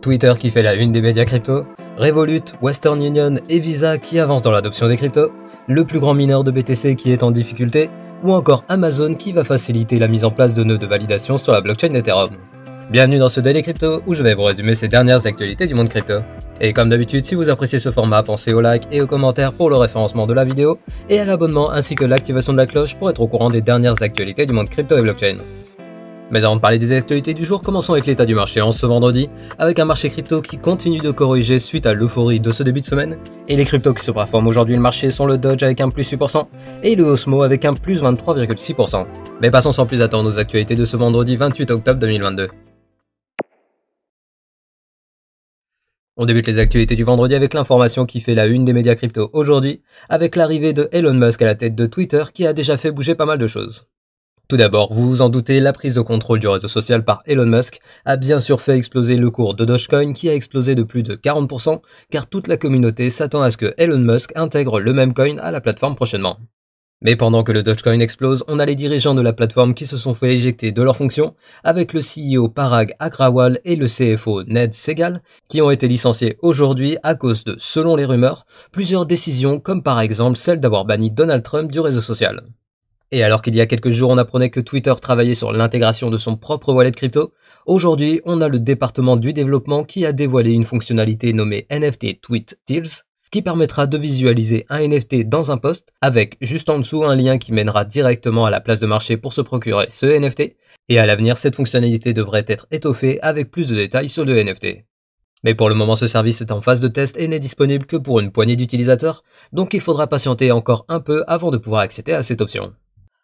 Twitter qui fait la une des médias crypto, Revolut, Western Union et Visa qui avancent dans l'adoption des cryptos, le plus grand mineur de BTC qui est en difficulté, ou encore Amazon qui va faciliter la mise en place de nœuds de validation sur la blockchain Ethereum. Bienvenue dans ce Daily Crypto où je vais vous résumer ces dernières actualités du monde crypto. Et comme d'habitude, si vous appréciez ce format, pensez au like et aux commentaires pour le référencement de la vidéo et à l'abonnement ainsi que l'activation de la cloche pour être au courant des dernières actualités du monde crypto et blockchain. Mais avant de parler des actualités du jour, commençons avec l'état du marché en ce vendredi, avec un marché crypto qui continue de corriger suite à l'euphorie de ce début de semaine. Et les cryptos qui se performent aujourd'hui le marché sont le Dodge avec un plus 8% et le Osmo avec un plus 23,6%. Mais passons sans plus attendre aux actualités de ce vendredi 28 octobre 2022. On débute les actualités du vendredi avec l'information qui fait la une des médias crypto aujourd'hui, avec l'arrivée de Elon Musk à la tête de Twitter qui a déjà fait bouger pas mal de choses. Tout d'abord, vous vous en doutez, la prise de contrôle du réseau social par Elon Musk a bien sûr fait exploser le cours de Dogecoin qui a explosé de plus de 40%, car toute la communauté s'attend à ce que Elon Musk intègre le même coin à la plateforme prochainement. Mais pendant que le Dogecoin explose, on a les dirigeants de la plateforme qui se sont fait éjecter de leurs fonctions, avec le CEO Parag Agrawal et le CFO Ned Segal, qui ont été licenciés aujourd'hui à cause de, selon les rumeurs, plusieurs décisions comme par exemple celle d'avoir banni Donald Trump du réseau social. Et alors qu'il y a quelques jours on apprenait que Twitter travaillait sur l'intégration de son propre wallet crypto, aujourd'hui on a le département du développement qui a dévoilé une fonctionnalité nommée NFT Tweet Tiles qui permettra de visualiser un NFT dans un poste avec juste en dessous un lien qui mènera directement à la place de marché pour se procurer ce NFT. Et à l'avenir, cette fonctionnalité devrait être étoffée avec plus de détails sur le NFT. Mais pour le moment, ce service est en phase de test et n'est disponible que pour une poignée d'utilisateurs, donc il faudra patienter encore un peu avant de pouvoir accéder à cette option.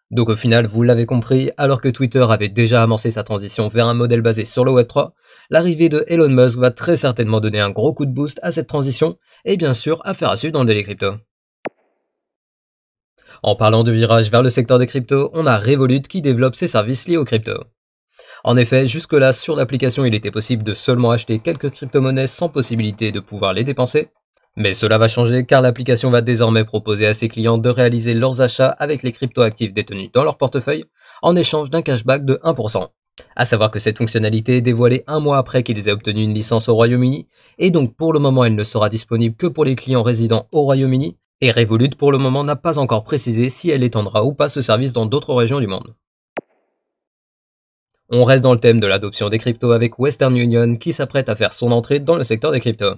Donc au final, vous l'avez compris, alors que Twitter avait déjà amorcé sa transition vers un modèle basé sur le Web3, l'arrivée de Elon Musk va très certainement donner un gros coup de boost à cette transition, et bien sûr, faire à suivre dans le délai crypto. En parlant du virage vers le secteur des cryptos, on a Revolut qui développe ses services liés aux cryptos. En effet, jusque-là, sur l'application, il était possible de seulement acheter quelques crypto-monnaies sans possibilité de pouvoir les dépenser. Mais cela va changer car l'application va désormais proposer à ses clients de réaliser leurs achats avec les actifs détenus dans leur portefeuille en échange d'un cashback de 1%. À savoir que cette fonctionnalité est dévoilée un mois après qu'ils aient obtenu une licence au Royaume-Uni, et donc pour le moment elle ne sera disponible que pour les clients résidents au Royaume-Uni, et Revolut pour le moment n'a pas encore précisé si elle étendra ou pas ce service dans d'autres régions du monde. On reste dans le thème de l'adoption des cryptos avec Western Union qui s'apprête à faire son entrée dans le secteur des cryptos.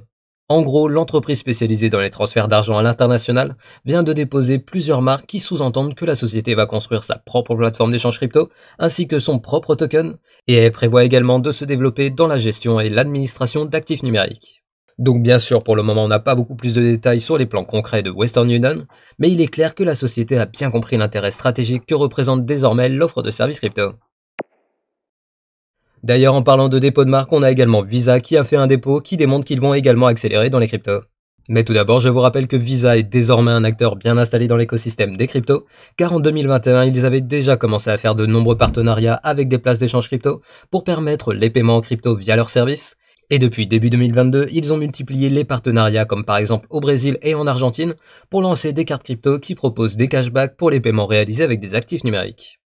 En gros, l'entreprise spécialisée dans les transferts d'argent à l'international vient de déposer plusieurs marques qui sous-entendent que la société va construire sa propre plateforme d'échange crypto ainsi que son propre token, et elle prévoit également de se développer dans la gestion et l'administration d'actifs numériques. Donc bien sûr, pour le moment, on n'a pas beaucoup plus de détails sur les plans concrets de Western Union, mais il est clair que la société a bien compris l'intérêt stratégique que représente désormais l'offre de services crypto. D'ailleurs, en parlant de dépôt de marque, on a également Visa qui a fait un dépôt qui démontre qu'ils vont également accélérer dans les cryptos. Mais tout d'abord, je vous rappelle que Visa est désormais un acteur bien installé dans l'écosystème des cryptos, car en 2021, ils avaient déjà commencé à faire de nombreux partenariats avec des places d'échange crypto pour permettre les paiements en crypto via leurs services. Et depuis début 2022, ils ont multiplié les partenariats comme par exemple au Brésil et en Argentine pour lancer des cartes crypto qui proposent des cashbacks pour les paiements réalisés avec des actifs numériques.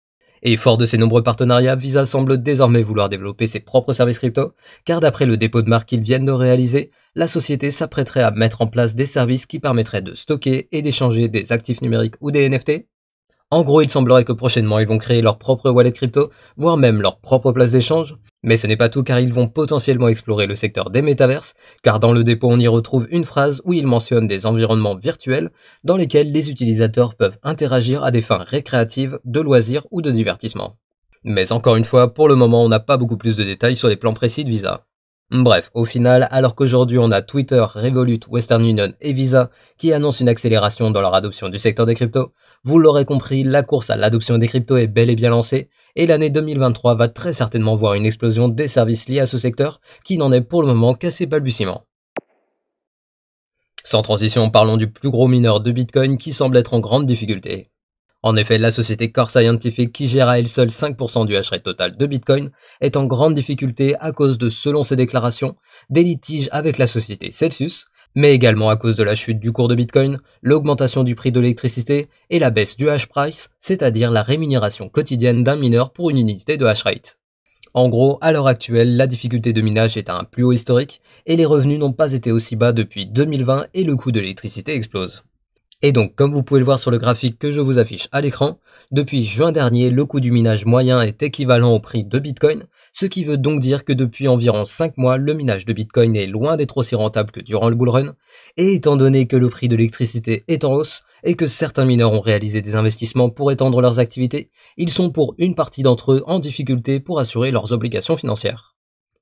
Et fort de ses nombreux partenariats, Visa semble désormais vouloir développer ses propres services crypto, car d'après le dépôt de marque qu'ils viennent de réaliser, la société s'apprêterait à mettre en place des services qui permettraient de stocker et d'échanger des actifs numériques ou des NFT en gros, il semblerait que prochainement ils vont créer leur propre wallet crypto, voire même leur propre place d'échange. Mais ce n'est pas tout car ils vont potentiellement explorer le secteur des métaverses, car dans le dépôt on y retrouve une phrase où ils mentionnent des environnements virtuels dans lesquels les utilisateurs peuvent interagir à des fins récréatives, de loisirs ou de divertissement. Mais encore une fois, pour le moment on n'a pas beaucoup plus de détails sur les plans précis de Visa. Bref, au final, alors qu'aujourd'hui on a Twitter, Revolut, Western Union et Visa qui annoncent une accélération dans leur adoption du secteur des cryptos, vous l'aurez compris, la course à l'adoption des cryptos est bel et bien lancée et l'année 2023 va très certainement voir une explosion des services liés à ce secteur qui n'en est pour le moment qu'à ses balbutiements. Sans transition, parlons du plus gros mineur de Bitcoin qui semble être en grande difficulté. En effet, la société Core Scientific, qui gère à elle seule 5% du hash rate total de Bitcoin, est en grande difficulté à cause de, selon ses déclarations, des litiges avec la société Celsius, mais également à cause de la chute du cours de Bitcoin, l'augmentation du prix de l'électricité et la baisse du hash price, c'est-à-dire la rémunération quotidienne d'un mineur pour une unité de hash rate. En gros, à l'heure actuelle, la difficulté de minage est à un plus haut historique et les revenus n'ont pas été aussi bas depuis 2020 et le coût de l'électricité explose. Et donc, comme vous pouvez le voir sur le graphique que je vous affiche à l'écran, depuis juin dernier, le coût du minage moyen est équivalent au prix de Bitcoin, ce qui veut donc dire que depuis environ 5 mois, le minage de Bitcoin est loin d'être aussi rentable que durant le bull run, et étant donné que le prix de l'électricité est en hausse, et que certains mineurs ont réalisé des investissements pour étendre leurs activités, ils sont pour une partie d'entre eux en difficulté pour assurer leurs obligations financières.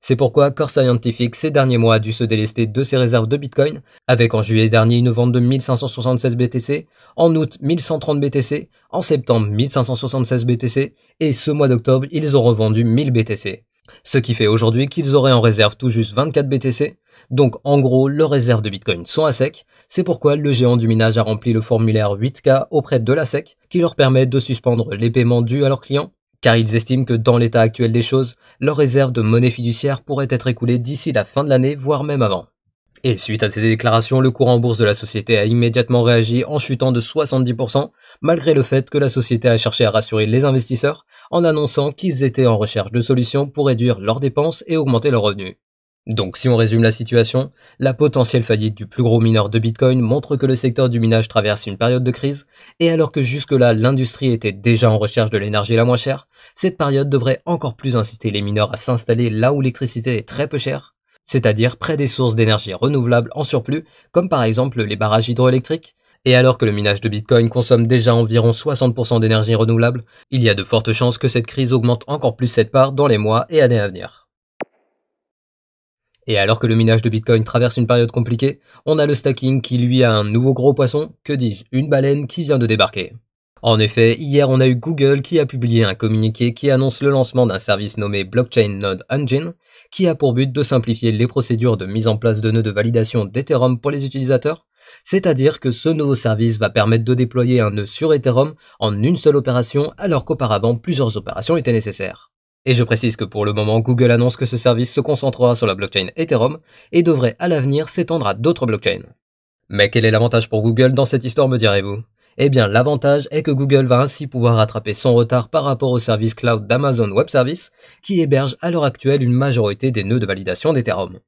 C'est pourquoi Core Scientific ces derniers mois a dû se délester de ses réserves de Bitcoin, avec en juillet dernier une vente de 1576 BTC, en août 1130 BTC, en septembre 1576 BTC, et ce mois d'octobre ils ont revendu 1000 BTC. Ce qui fait aujourd'hui qu'ils auraient en réserve tout juste 24 BTC. Donc en gros, leurs réserves de Bitcoin sont à sec. C'est pourquoi le géant du minage a rempli le formulaire 8K auprès de la SEC qui leur permet de suspendre les paiements dus à leurs clients car ils estiment que dans l'état actuel des choses, leurs réserves de monnaie fiduciaire pourrait être écoulée d'ici la fin de l'année, voire même avant. Et suite à ces déclarations, le cours en bourse de la société a immédiatement réagi en chutant de 70%, malgré le fait que la société a cherché à rassurer les investisseurs en annonçant qu'ils étaient en recherche de solutions pour réduire leurs dépenses et augmenter leurs revenus. Donc si on résume la situation, la potentielle faillite du plus gros mineur de Bitcoin montre que le secteur du minage traverse une période de crise, et alors que jusque-là l'industrie était déjà en recherche de l'énergie la moins chère, cette période devrait encore plus inciter les mineurs à s'installer là où l'électricité est très peu chère, c'est-à-dire près des sources d'énergie renouvelable en surplus, comme par exemple les barrages hydroélectriques, et alors que le minage de Bitcoin consomme déjà environ 60% d'énergie renouvelable, il y a de fortes chances que cette crise augmente encore plus cette part dans les mois et années à venir. Et alors que le minage de Bitcoin traverse une période compliquée, on a le stacking qui lui a un nouveau gros poisson, que dis-je, une baleine qui vient de débarquer. En effet, hier on a eu Google qui a publié un communiqué qui annonce le lancement d'un service nommé Blockchain Node Engine, qui a pour but de simplifier les procédures de mise en place de nœuds de validation d'Ethereum pour les utilisateurs, c'est-à-dire que ce nouveau service va permettre de déployer un nœud sur Ethereum en une seule opération alors qu'auparavant plusieurs opérations étaient nécessaires. Et je précise que pour le moment, Google annonce que ce service se concentrera sur la blockchain Ethereum et devrait à l'avenir s'étendre à d'autres blockchains. Mais quel est l'avantage pour Google dans cette histoire, me direz-vous Eh bien, l'avantage est que Google va ainsi pouvoir rattraper son retard par rapport au service cloud d'Amazon Web Service, qui héberge à l'heure actuelle une majorité des nœuds de validation d'Ethereum.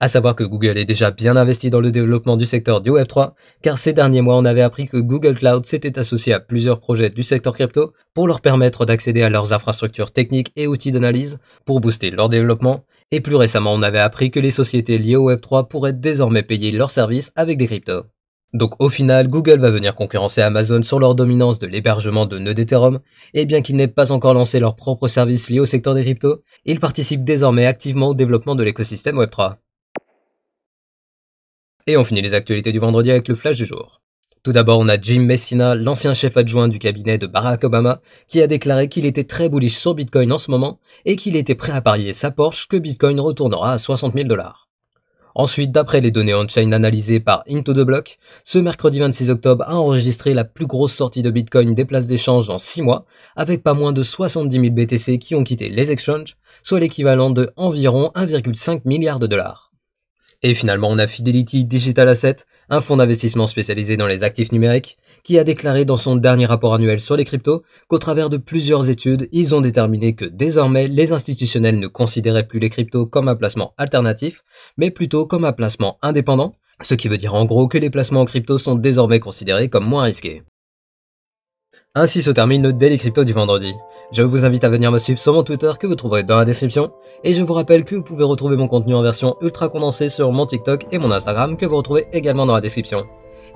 À savoir que Google est déjà bien investi dans le développement du secteur du Web3, car ces derniers mois on avait appris que Google Cloud s'était associé à plusieurs projets du secteur crypto pour leur permettre d'accéder à leurs infrastructures techniques et outils d'analyse pour booster leur développement, et plus récemment on avait appris que les sociétés liées au Web3 pourraient désormais payer leurs services avec des cryptos. Donc au final, Google va venir concurrencer Amazon sur leur dominance de l'hébergement de nœuds d'Ethereum, et bien qu'ils n'aient pas encore lancé leur propre service lié au secteur des cryptos, ils participent désormais activement au développement de l'écosystème Web3. Et on finit les actualités du vendredi avec le flash du jour. Tout d'abord, on a Jim Messina, l'ancien chef adjoint du cabinet de Barack Obama, qui a déclaré qu'il était très bullish sur Bitcoin en ce moment et qu'il était prêt à parier sa Porsche que Bitcoin retournera à 60 000 dollars. Ensuite, d'après les données on-chain analysées par Into the Block, ce mercredi 26 octobre a enregistré la plus grosse sortie de Bitcoin des places d'échange en 6 mois, avec pas moins de 70 000 BTC qui ont quitté les exchanges, soit l'équivalent de environ 1,5 milliard de dollars. Et finalement, on a Fidelity Digital Asset, un fonds d'investissement spécialisé dans les actifs numériques, qui a déclaré dans son dernier rapport annuel sur les cryptos qu'au travers de plusieurs études, ils ont déterminé que désormais, les institutionnels ne considéraient plus les cryptos comme un placement alternatif, mais plutôt comme un placement indépendant, ce qui veut dire en gros que les placements en cryptos sont désormais considérés comme moins risqués. Ainsi se termine le Daily Crypto du vendredi. Je vous invite à venir me suivre sur mon Twitter que vous trouverez dans la description. Et je vous rappelle que vous pouvez retrouver mon contenu en version ultra condensée sur mon TikTok et mon Instagram que vous retrouvez également dans la description.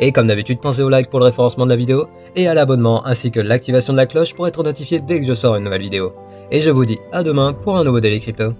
Et comme d'habitude, pensez au like pour le référencement de la vidéo et à l'abonnement ainsi que l'activation de la cloche pour être notifié dès que je sors une nouvelle vidéo. Et je vous dis à demain pour un nouveau Daily Crypto.